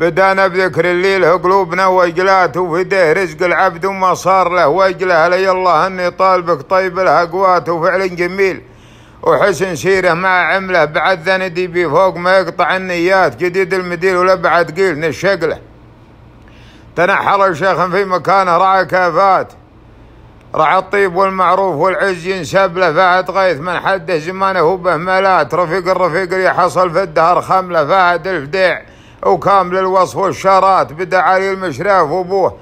بدانا بذكر الليل قلوبنا وجلاته وفديه رزق العبد وما صار له وجله لي الله اني طالبك طيب الهقوات وفعل جميل وحسن سيره مع عمله بعد ذندي بي فوق ما يقطع النيات جديد المدير ولا بعد قيل نشقله تنحر شيخ في مكانه رعى كافات رعى الطيب والمعروف والعز ينسب له فهد غيث من حده زمانه ملات رفيق الرفيق اللي حصل في الدهر خمله فهد الفديع وكامل الوصف والشارات بدعالي المشراف وابوه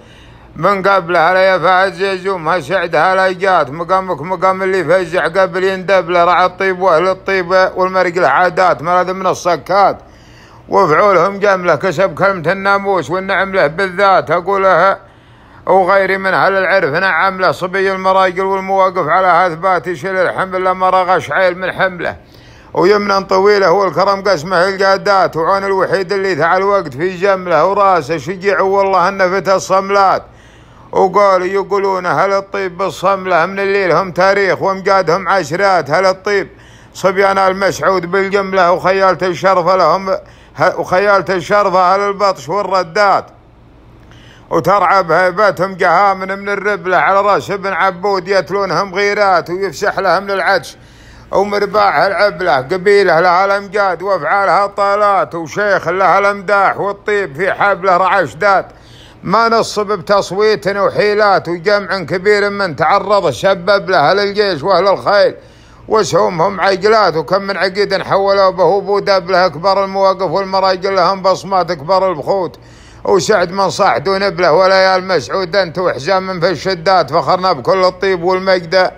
من قبله لا وما زيزوم هلا جات مقامك مقام اللي فزع قبل يندبله رعى الطيب واهل الطيب والمرق العادات مرض من الصكات وفعولهم جمله كسب كلمة الناموس والنعم له بالذات اقولها وغيري من اهل العرف نعم له صبي المراجل والمواقف على اثبات يشيل الحمل لما رغش عيل من حمله ويمنا طويلة هو الكرم قسمه القادات وعون الوحيد اللي ثع الوقت في جمله وراسه شجيع والله انه الصملات وقالوا يقولون هل الطيب بالصملة من الليل هم تاريخ ومقادهم عشرات هل الطيب صبيان المسعود بالجملة وخيالة الشرفة لهم وخيالة الشرفة هل البطش والردات وترعى بهيبتهم جهامن من الربلة على راس ابن عبود يتلونهم غيرات ويفسح لهم للعدش ومرباعها العبله قبيله لها الامجاد وافعالها طالات وشيخ لها الامداح والطيب في حبله رعشدات ما نصب بتصويت وحيلات وجمع كبير من تعرض شبب له للجيش واهل الخيل وسهمهم عجلات وكم من عقيد حولوا به ابو دبله أكبر المواقف والمراجل لهم بصمات كبر البخوت وسعد من صاح دون ولا وليال مسعود انت وحزام من في الشدات فخرنا بكل الطيب والمجد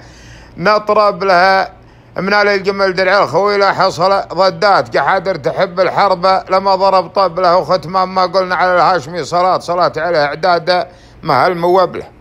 نطرب لها من علي الجمل درع الخوي لا حصل ضدات قحادر تحب الحرب لما ضرب طبله وختمان ما قلنا على الهاشمي صلاة صلاة عليه إعداد مهل موبله